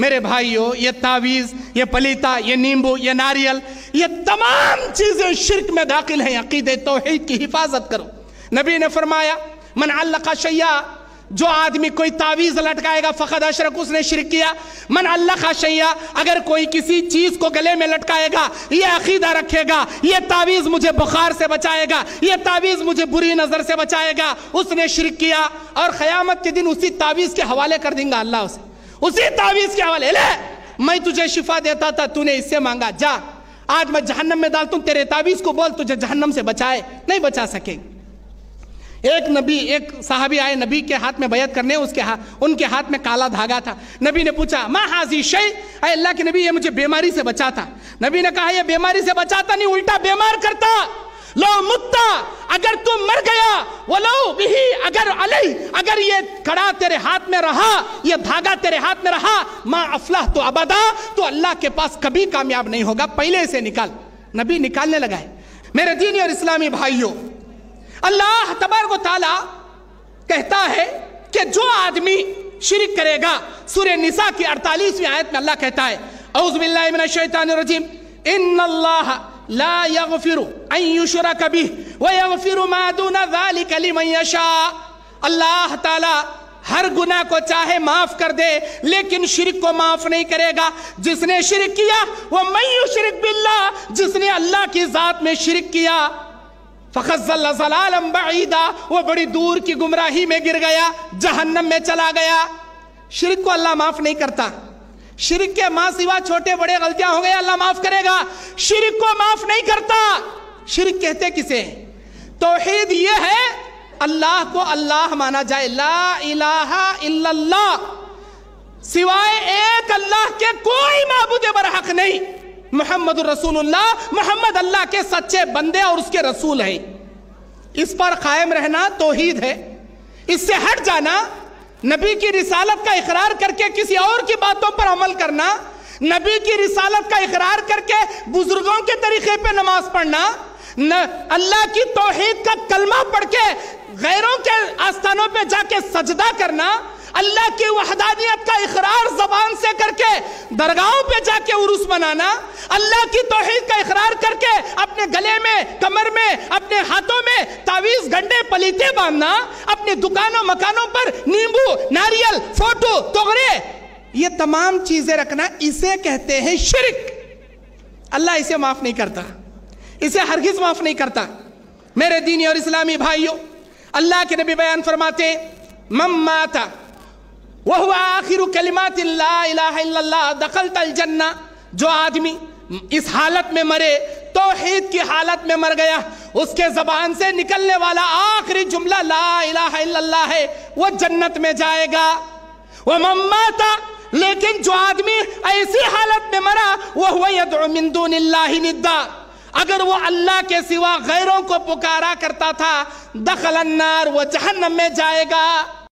मेरे भाइयों ये तावीज ये पलीता ये नींबू ये नारियल ये तमाम चीजें शिरक में दाखिल हैं अकीदे तोहहीद की हिफाजत करो नबी ने फरमाया मन अल्लाह का शैया जो आदमी कोई तावीज लटकाएगा फ़खद अशरक उसने शिरक किया मन अल्लाह का शैया अगर कोई किसी चीज़ को गले में लटकाएगा ये अकीदा रखेगा ये तावीज़ मुझे बुखार से बचाएगा ये तावीज़ मुझे बुरी नज़र से बचाएगा उसने शिरक किया और ख़यामत के दिन उसी तावीज़ के हवाले कर देंगे अल्लाह उसे उसी तावीज के हवाले ले मैं तुझे शिफा देता था तूने इससे मांगा जा आज मैं जहन्नम में डालता हूं तेरे तावीज को बोल तुझे जहन्नम से बचाए नहीं बचा सके एक नबी एक साहबी आए नबी के हाथ में बैत करने उसके हाथ उनके हाथ में काला धागा था नबी ने पूछा माँ हाजी शई अल्लाह के नबी ये मुझे बीमारी से बचा था नबी ने कहा ये बीमारी से बचाता नहीं उल्टा बीमार करता लो मुत्ता अगर तू मर गया वलो भी अगर अलई अगर ये कड़ा तेरे हाथ में रहा ये धागा तेरे हाथ में रहा माँ अफलाह तो अबादा तो अल्लाह के पास कभी कामयाब नहीं होगा पहले से निकाल नबी निकालने लगा है मेरे दीनी और इस्लामी भाइयों अल्लाह को ताला कहता है कि जो आदमी शिरक करेगा सूर्य निशा की अड़तालीसवीं आयत में अल्लाह कहता है औजबिल्लाजीम इन अल्लाह يغفر यगफिर يشرك कभी ويغفر ما دون ذلك لمن يشاء الله تعالى हर गुना को चाहे माफ कर दे लेकिन शिरक को माफ नहीं करेगा जिसने शिरक किया वो मैं शिरक बिल्ला जिसने अल्लाह की जात में शिरक किया फ़खजल्लाम बीदा वो बड़ी दूर की गुमराही में गिर गया जहन्नम में चला गया शिरक को अल्लाह माफ नहीं करता शिरक के माँ सिवा छोटे बड़े गलतियां हो गई अल्लाह माफ करेगा शिरक को माफ नहीं करता शिरक कहते किसे तोहीद ये है अल्लाह को अल्लाह माना जाए ला इलाहा इल्लल्लाह सिवाय एक अल्लाह के कोई महबूद बरहक नहीं मोहम्मद रसूलुल्लाह मोहम्मद अल्लाह के सच्चे बंदे और उसके रसूल हैं इस पर कायम रहना तोहीद है इससे हट जाना नबी की रिसालत का इकरार करके किसी और की बातों पर अमल करना नबी की रिसालत का इकरार करके बुजुर्गों के तरीके पे नमाज पढ़ना न अल्लाह की तोहेद का कलमा पढ़ के गैरों के आस्थानों पे जाके सजदा करना अल्लाह की वहदानियत का इकरार जबान से करके दरगाहों पे जाके उर्स मनाना अल्लाह की तोहेद का इकरार करके अपने गले में कमर में अपने हाथों में तावीज गंडे पलीते बांधना अपनी दुकानों मकानों पर नींबू नारियल फोटो तोगरे ये तमाम चीजें रखना इसे कहते हैं शिरक अल्लाह इसे माफ नहीं करता इसे हरगिज माफ नहीं करता मेरे दीनी और इस्लामी भाइयों अल्लाह के नबी बयान फरमाते मम माता वह आखिर कलिमात दखल तल जन्ना जो आदमी इस हालत में मरे तो की हालत में मर गया उसके जबान से निकलने वाला आखिरी जुमला ला इला है वो जन्नत में जाएगा वह मम्मा था लेकिन जो आदमी ऐसी हालत में मरा वो हुआ मिंदून अगर वो अल्लाह के सिवा गैरों को पुकारा करता था दखल अन्नार वह जहन्नम में जाएगा